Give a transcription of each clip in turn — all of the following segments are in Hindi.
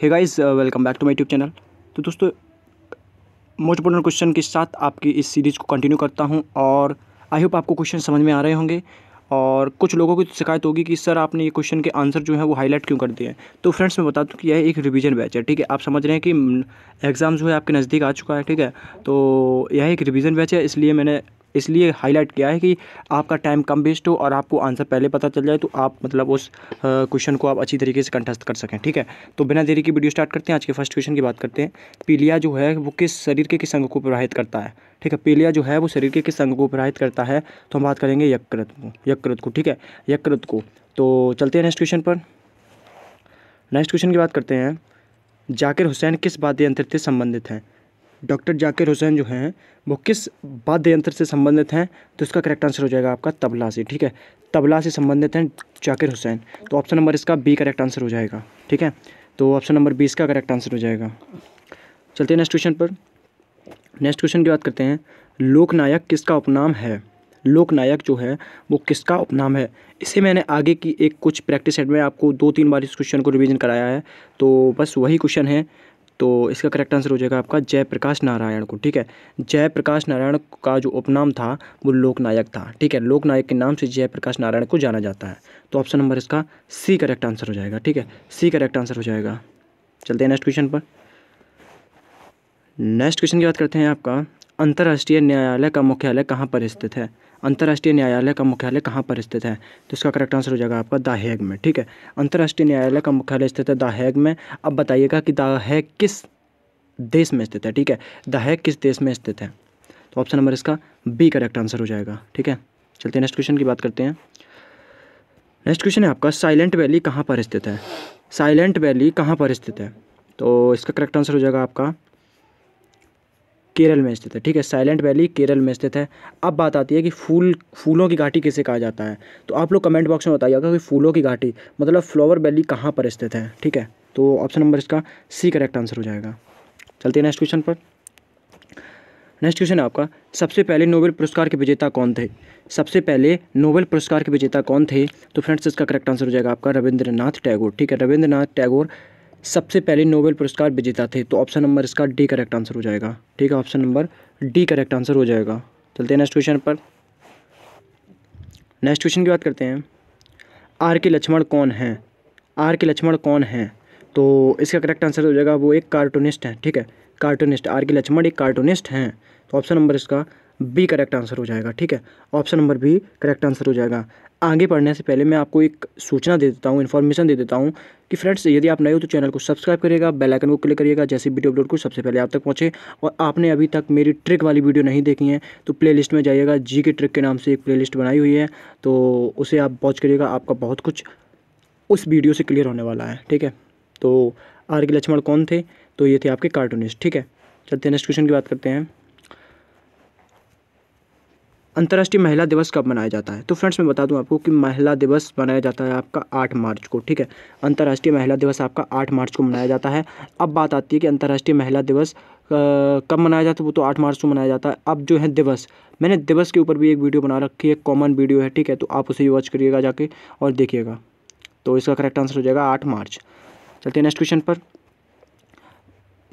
hey guys welcome back to my tube channel तो दोस्तों मोस्ट इंपोर्टेंट क्वेश्चन के साथ आपकी इस सीरीज़ को कंटिन्यू करता हूं और आई होप आपको क्वेश्चन समझ में आ रहे होंगे और कुछ लोगों की शिकायत होगी कि सर आपने ये क्वेश्चन के आंसर जो है वो हाईलाइट क्यों कर दिए हैं तो फ्रेंड्स मैं बता दूँ कि यह एक रिवीजन बैच है ठीक है आप समझ रहे हैं कि एग्ज़ाम जो है आपके नज़दीक आ चुका है ठीक है तो यह एक रिवीजन बैच है इसलिए मैंने इसलिए हाईलाइट किया है कि आपका टाइम कम वेस्ट हो और आपको आंसर पहले पता चल जाए तो आप मतलब उस क्वेश्चन को आप अच्छी तरीके से कंठस्थ कर सकें ठीक है तो बिना देरी की वीडियो स्टार्ट करते हैं आज के फर्स्ट क्वेश्चन की बात करते हैं पीलिया जो है वो किस शरीर के किस अंग को प्रभावित करता है ठीक है पीलिया जो है वो शरीर के किस अंग को प्रभावित करता है तो हम बात करेंगे यकृत को यकृत को ठीक है यकृत को तो चलते हैं नेक्स्ट क्वेश्चन पर नेक्स्ट क्वेश्चन की बात करते हैं जाकिर हुसैन किस वाद्य यंत्र से संबंधित हैं डॉक्टर जाकिर हुसैन जो हैं वो किस वाद्य यंत्र से संबंधित हैं तो इसका करेक्ट आंसर हो जाएगा आपका तबला से ठीक है तबला से संबंधित हैं जाकिर हुसैन तो ऑप्शन नंबर इसका बी करेक्ट आंसर हो जाएगा ठीक है तो ऑप्शन नंबर बी इसका करेक्ट आंसर हो जाएगा चलते हैं नेक्स्ट क्वेश्चन पर नेक्स्ट क्वेश्चन की बात करते हैं लोकनायक किसका उपनाम है लोकनायक जो है वो किसका उपनाम है इसे मैंने आगे की एक कुछ प्रैक्टिस सेट में आपको दो तीन बार इस क्वेश्चन को रिवीजन कराया है तो बस वही क्वेश्चन है तो इसका करेक्ट आंसर हो जाएगा आपका जयप्रकाश नारायण को ठीक है जयप्रकाश नारायण का जो उपनाम था वो लोकनायक था ठीक है लोकनायक के नाम से जयप्रकाश नारायण को जाना जाता है तो ऑप्शन नंबर इसका सी करेक्ट आंसर हो जाएगा ठीक है सी करेक्ट आंसर हो जाएगा चलते हैं नेक्स्ट क्वेश्चन पर नेक्स्ट क्वेश्चन की बात करते हैं आपका अंतर्राष्ट्रीय न्यायालय का मुख्यालय कहाँ पर स्थित है अंतर्राष्ट्रीय न्यायालय का मुख्यालय कहाँ पर स्थित है तो इसका करेक्ट आंसर हो जाएगा आपका द हैग में ठीक है अंतर्राष्ट्रीय न्यायालय का मुख्यालय स्थित है द हैग में अब बताइएगा कि द हैग किस देश में स्थित है ठीक है द हैग किस देश में स्थित है तो ऑप्शन नंबर इसका बी करेक्ट आंसर हो जाएगा ठीक है चलते हैं नेक्स्ट क्वेश्चन की बात करते हैं नेक्स्ट क्वेश्चन है आपका साइलेंट वैली कहाँ पर स्थित है साइलेंट वैली कहाँ पर स्थित है तो इसका करेक्ट आंसर हो जाएगा आपका केरल में स्थित है ठीक है साइलेंट वैली केरल में स्थित है अब बात आती है कि फूल फूलों की घाटी किसे कहा जाता है तो आप लोग कमेंट बॉक्स में बताइएगा कि फूलों की घाटी मतलब फ्लावर वैली कहाँ पर स्थित है ठीक है तो ऑप्शन नंबर इसका सी करेक्ट आंसर हो जाएगा चलते हैं नेक्स्ट क्वेश्चन पर नेक्स्ट क्वेश्चन है आपका सबसे पहले नोबेल पुरस्कार के विजेता कौन थे सबसे पहले नोबेल पुरस्कार के विजेता कौन थे तो फ्रेंड्स इसका करेक्ट आंसर हो जाएगा आपका रविंद्रनाथ टैगोर ठीक है रविंद्रनाथ टैगोर सबसे पहले नोबेल पुरस्कार विजेता थे तो ऑप्शन नंबर इसका डी करेक्ट आंसर हो जाएगा ठीक है option number D correct answer हो जाएगा चलते हैं नेक्स्ट क्वेश्चन पर नेक्स्ट क्वेश्चन की बात करते हैं आर के लक्ष्मण कौन हैं आर के लक्ष्मण कौन हैं तो इसका करेक्ट आंसर हो जाएगा वो एक कार्टूनिस्ट हैं ठीक है कार्टूनिस्ट आर के लक्ष्मण एक कार्टूनिस्ट हैं तो ऑप्शन नंबर इसका बी करेक्ट आंसर हो जाएगा ठीक है option number B correct answer हो जाएगा आगे पढ़ने से पहले मैं आपको एक सूचना दे देता हूँ इन्फॉर्मेशन दे देता हूँ कि फ्रेंड्स यदि आप नए हो तो चैनल को सब्सक्राइब करिएगा बेल आइकन को क्लिक करिएगा जैसे वीडियो अपलोड को सबसे पहले आप तक पहुँचे और आपने अभी तक मेरी ट्रिक वाली वीडियो नहीं देखी है तो प्लेलिस्ट में जाइएगा जी के ट्रिक के नाम से एक प्लेलिस्ट बनाई हुई है तो उसे आप वॉच करिएगा आपका बहुत कुछ उस वीडियो से क्लियर होने वाला है ठीक है तो आर के लक्ष्मण कौन थे तो ये थे आपके कार्टूनिस्ट ठीक है चलते हैं नेक्स्ट क्वेश्चन की बात करते हैं अंतर्राष्ट्रीय महिला दिवस कब मनाया जाता है तो फ्रेंड्स मैं बता दूं आपको कि महिला दिवस मनाया जाता है आपका आठ मार्च को ठीक है अंतर्राष्ट्रीय महिला दिवस आपका आठ मार्च को मनाया जाता है अब बात आती है कि अंतर्राष्ट्रीय महिला दिवस कब मनाया जाता है वो तो आठ मार्च को मनाया जाता है अब जो है दिवस मैंने दिवस के ऊपर भी एक वीडियो बना रखी है कॉमन वीडियो है ठीक है तो आप उसे वॉच करिएगा जाके और देखिएगा तो इसका करेक्ट आंसर हो जाएगा आठ मार्च चलते हैं नेक्स्ट क्वेश्चन पर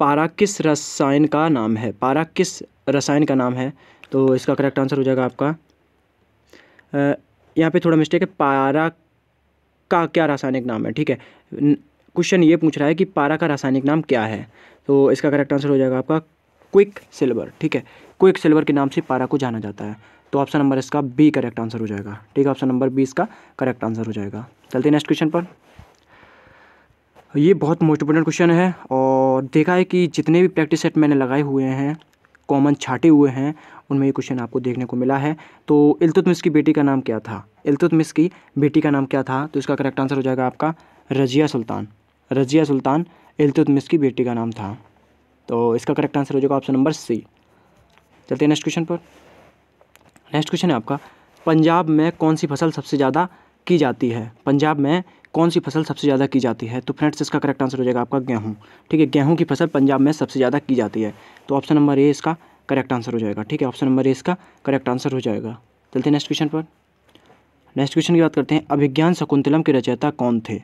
पारा किस रसायन का नाम है पारा किस रसायन का नाम है तो इसका करेक्ट आंसर हो जाएगा आपका यहाँ पे थोड़ा मिस्टेक है पारा का क्या रासायनिक नाम है ठीक है क्वेश्चन ये पूछ रहा है कि पारा का रासायनिक नाम क्या है तो इसका करेक्ट आंसर हो जाएगा आपका क्विक सिल्वर ठीक है क्विक सिल्वर के नाम से पारा को जाना जाता है तो ऑप्शन नंबर इसका बी करेक्ट आंसर हो जाएगा ठीक है ऑप्शन नंबर बी इसका करेक्ट आंसर हो जाएगा चलते नेक्स्ट क्वेश्चन पर ये बहुत मोस्ट इंपोर्टेंट क्वेश्चन है और देखा है कि जितने भी प्रैक्टिस सेट मैंने लगाए हुए हैं कॉमन छाटे हुए हैं उनमें ये क्वेश्चन आपको देखने को मिला है तो इल्तुतमिस की बेटी का नाम क्या था इल्तुतमिस की बेटी का नाम क्या था तो इसका करेक्ट आंसर हो जाएगा आपका रजिया सुल्तान रजिया सुल्तान इल्तुतमिस की बेटी का नाम था तो इसका करेक्ट आंसर हो जाएगा ऑप्शन नंबर सी चलते हैं नेक्स्ट क्वेश्चन पर नेक्स्ट क्वेश्चन है आपका पंजाब में कौन सी फसल सबसे ज़्यादा की जाती है पंजाब में कौन सी फसल सबसे ज़्यादा की जाती है तो फ्रेंड्स इसका करेक्ट आंसर हो जाएगा आपका गेहूँ ठीक है गेहूँ की फसल पंजाब में सबसे ज़्यादा की जाती है तो ऑप्शन नंबर ए इसका करेक्ट आंसर हो जाएगा ठीक है ऑप्शन नंबर ए इसका करेक्ट आंसर हो जाएगा चलते हैं नेक्स्ट क्वेश्चन पर नेक्स्ट क्वेश्चन की बात करते हैं अभिज्ञान शकुंतलम के रचयिता कौन थे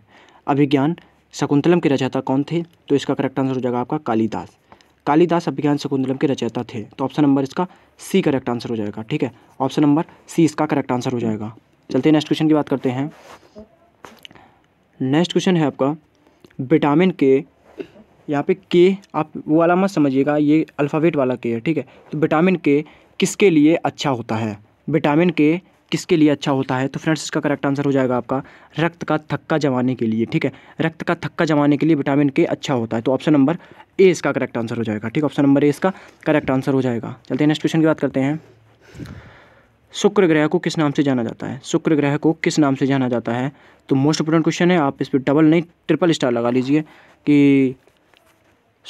अभिज्ञान शकुंतलम के रचयिता कौन थे तो इसका करेक्ट आंसर हो जाएगा आपका कालिदास कालिदास अभिज्ञान शकुंतलम के रचयिता थे तो ऑप्शन नंबर इसका सी करेक्ट आंसर हो जाएगा ठीक है ऑप्शन नंबर सी इसका करेक्ट आंसर हो जाएगा चलते हैं नेक्स्ट क्वेश्चन की बात करते हैं नेक्स्ट क्वेश्चन है आपका विटामिन के यहाँ पे के आप वो वाला मत समझिएगा ये अल्फ़ाबेट वाला के है ठीक है तो विटामिन के किसके लिए अच्छा होता है विटामिन के किसके लिए अच्छा होता है तो फ्रेंड्स इसका करेक्ट आंसर हो जाएगा आपका रक्त का थक्का जमाने के लिए ठीक है रक्त का थक्का जमाने के लिए विटामिन के अच्छा होता है तो ऑप्शन नंबर ए इसका करेक्ट आंसर हो जाएगा ठीक ऑप्शन नंबर ए इसका करेक्ट आंसर हो जाएगा चलते हैं नेक्स्ट क्वेश्चन की बात करते हैं शुक्र ग्रह को किस नाम से जाना जाता है शुक्र ग्रह को किस नाम से जाना जाता है तो मोस्ट इंपोर्टेंट क्वेश्चन है आप इस पर डबल नहीं ट्रिपल स्टार लगा लीजिए कि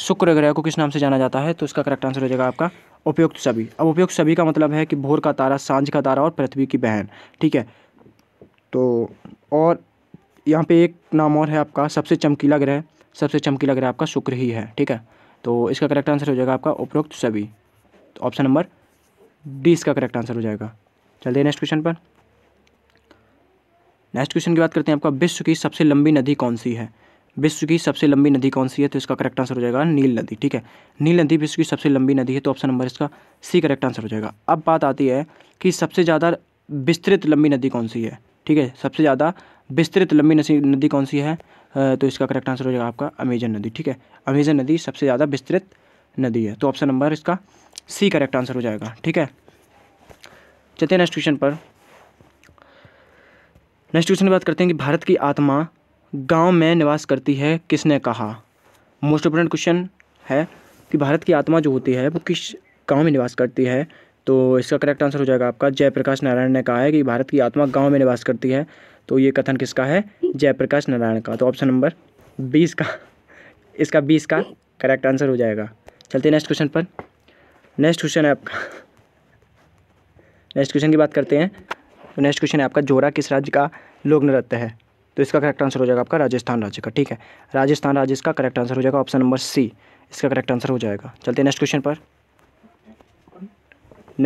शुक्र ग्रह को किस नाम से जाना जाता है तो इसका करेक्ट आंसर हो जाएगा आपका उपयुक्त सभी अब उपयुक्त सभी का मतलब है कि भोर का तारा सांझ का तारा और पृथ्वी की बहन ठीक है तो और यहाँ पे एक नाम और है आपका सबसे चमकीला ग्रह सबसे चमकीला ग्रह आपका शुक्र ही है ठीक है तो इसका करेक्ट आंसर हो जाएगा आपका उपयुक्त सभी तो ऑप्शन नंबर डी इसका करेक्ट आंसर हो जाएगा चलते हैं नेक्स्ट क्वेश्चन पर नेक्स्ट क्वेश्चन की बात करते हैं आपका विश्व की सबसे लंबी नदी कौन सी है विश्व की सबसे लंबी नदी कौन सी है तो इसका करेक्ट आंसर हो जाएगा नील नदी ठीक है नील नदी विश्व की सबसे लंबी नदी है तो ऑप्शन नंबर इसका सी करेक्ट आंसर हो जाएगा अब बात आती है कि सबसे ज़्यादा विस्तृत लंबी नदी कौन सी है ठीक है सबसे ज़्यादा विस्तृत लंबी नदी कौन सी है तो इसका करेक्ट आंसर हो जाएगा आपका अमेजन नदी ठीक है अमेजन नदी सबसे ज़्यादा विस्तृत नदी है तो ऑप्शन नंबर इसका सी करेक्ट आंसर हो जाएगा ठीक है चलते हैं नेक्स्ट क्वेश्चन पर नेक्स्ट क्वेश्चन की बात करते हैं कि भारत की आत्मा गांव में निवास करती है किसने कहा मोस्ट इम्पोर्टेंट क्वेश्चन है कि भारत की आत्मा जो होती है वो किस गांव में निवास करती है तो इसका करेक्ट आंसर हो जाएगा आपका जयप्रकाश नारायण ने कहा है कि भारत की आत्मा गाँव में निवास करती है तो ये कथन किसका है जयप्रकाश नारायण का तो ऑप्शन नंबर बीस का इसका बीस का करेक्ट आंसर हो जाएगा चलते नेक्स्ट क्वेश्चन पर नेक्स्ट क्वेश्चन है आपका नेक्स्ट क्वेश्चन की बात करते हैं तो नेक्स्ट क्वेश्चन है आपका जोरा किस राज्य का लोक नृत्य है तो इसका करेक्ट आंसर हो जाएगा आपका राजस्थान राज्य का ठीक है राजस्थान राज्य इसका करेक्ट आंसर हो जाएगा ऑप्शन नंबर सी इसका करेक्ट आंसर हो जाएगा चलते हैं नेक्स्ट क्वेश्चन पर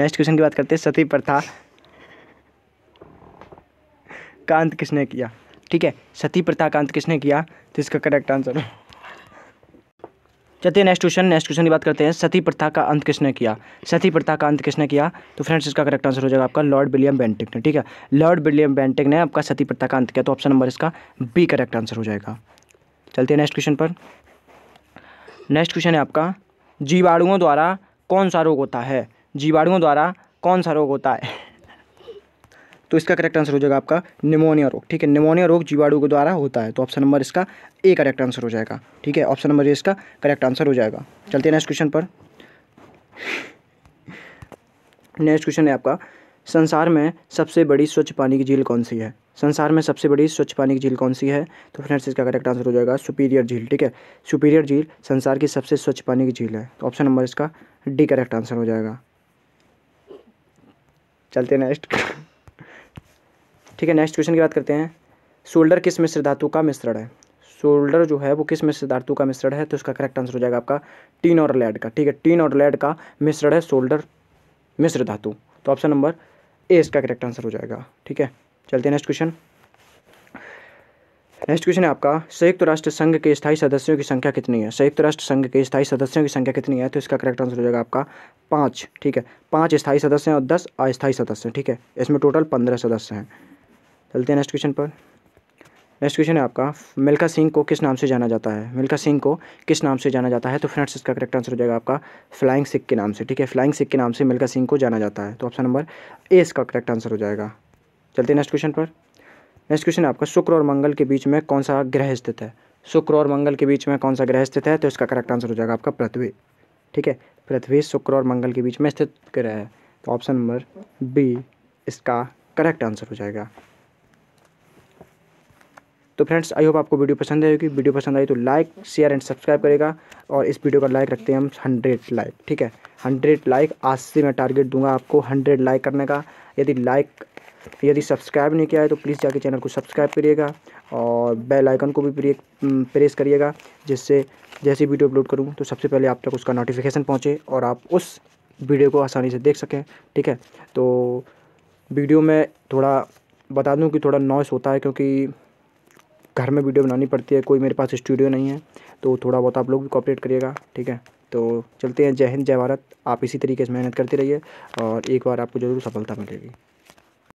नेक्स्ट क्वेश्चन की बात करते हैं सती प्रथा कांत किसने किया ठीक है सती प्रथा कांत किसने किया तो इसका करेक्ट आंसर चलते नेक्स्ट क्वेश्चन नेक्स्ट क्वेश्चन की बात करते हैं सती प्रथा का अंत किसने किया सती प्रथा का अंत किसने किया तो फ्रेंड्स इसका करेक्ट आंसर हो जाएगा आपका लॉर्ड विलियम बेंटिक ने ठीक है लॉर्ड विलियम बेंटिक ने आपका सती प्रथा का अंत किया तो ऑप्शन नंबर इसका बी करेक्ट आंसर हो जाएगा चलते हैं नेक्स्ट क्वेश्चन पर नेक्स्ट क्वेश्चन है आपका जीवाणुओं द्वारा कौन सा रोग होता है जीवाणुओं द्वारा कौन सा रोग होता है तो इसका करेक्ट आंसर हो जाएगा आपका निमोनिया रोग ठीक है निमोनिया रोग जीवाणु के द्वारा होता है तो ऑप्शन नंबर इसका ए करेक्ट आंसर हो जाएगा ठीक है ऑप्शन नंबर ए इसका करेक्ट आंसर हो जाएगा चलते हैं नेक्स्ट क्वेश्चन पर नेक्स्ट क्वेश्चन है आपका संसार में सबसे बड़ी स्वच्छ पानी की झील कौन सी है संसार में सबसे बड़ी स्वच्छ पानी की झील कौन सी है तो फ्रेंड्स इसका करेक्ट आंसर हो जाएगा सुपीरियर झील ठीक है सुपीरियर झील संसार की सबसे स्वच्छ पानी की झील है तो ऑप्शन नंबर इसका डी करेक्ट आंसर हो जाएगा चलते नेक्स्ट ठीक है नेक्स्ट क्वेश्चन की बात करते हैं शोल्डर किस मिश्र धातु का मिश्रण है शोल्डर जो है वो किस मिश्र धातु का मिश्रण है तो इसका करेक्ट आंसर हो जाएगा आपका टीन और लेड का ठीक है टीन और लेड का मिश्रण है शोल्डर मिश्र धातु तो ऑप्शन नंबर ए इसका करेक्ट आंसर हो जाएगा ठीक है चलते हैं नेक्स्ट क्वेश्चन नेक्स्ट क्वेश्चन है आपका संयुक्त राष्ट्र संघ के स्थायी सदस्यों की संख्या कितनी है संयुक्त राष्ट्र संघ के स्थायी सदस्यों की संख्या कितनी है तो इसका करेक्ट आंसर हो जाएगा आपका पाँच ठीक है पाँच स्थायी सदस्य हैं और दस अस्थायी सदस्य हैं ठीक है इसमें टोटल पंद्रह सदस्य हैं चलते हैं नेक्स्ट क्वेश्चन पर नेक्स्ट क्वेश्चन है आपका मिल्खा सिंह को किस नाम से जाना जाता है मिल्खा सिंह को किस नाम से जाना जाता है तो फ्रेंड्स इसका करेक्ट आंसर हो जाएगा आपका फ्लाइंग सिख के नाम से ठीक है फ्लाइंग सिख के नाम से मिल्खा सिंह को जाना जाता है तो ऑप्शन नंबर ए इसका करेक्ट आंसर हो जाएगा चलते हैं नेक्स्ट क्वेश्चन पर नेक्स्ट क्वेश्चन आपका शुक्र और मंगल के बीच में कौन सा ग्रह स्थित है शुक्र और मंगल के बीच में कौन सा ग्रह स्थित है तो इसका करेक्ट आंसर हो जाएगा आपका पृथ्वी ठीक है पृथ्वी शुक्र और मंगल के बीच में स्थित ग्रह है तो ऑप्शन नंबर बी इसका करेक्ट आंसर हो जाएगा तो फ्रेंड्स आई होप आपको वीडियो पसंद होगी वीडियो पसंद आई तो लाइक शेयर एंड सब्सक्राइब करेगा और इस वीडियो का लाइक रखते हैं हम हंड्रेड लाइक ठीक है हंड्रेड लाइक आज से मैं टारगेट दूंगा आपको हंड्रेड लाइक करने का यदि लाइक यदि सब्सक्राइब नहीं किया है तो प्लीज़ जाके चैनल को सब्सक्राइब करिएगा और बेल आइकन को भी प्रेस करिएगा जिससे जैसी वीडियो अपलोड करूँ तो सबसे पहले आप तक उसका नोटिफिकेशन पहुँचे और आप उस वीडियो को आसानी से देख सकें ठीक है तो वीडियो में थोड़ा बता दूँ कि थोड़ा नॉइस होता है क्योंकि घर में वीडियो बनानी पड़ती है कोई मेरे पास स्टूडियो नहीं है तो थोड़ा बहुत आप लोग भी कॉपरेट करिएगा ठीक है तो चलते हैं जय हिंद जय भारत आप इसी तरीके से मेहनत करते रहिए और एक बार आपको ज़रूर सफलता मिलेगी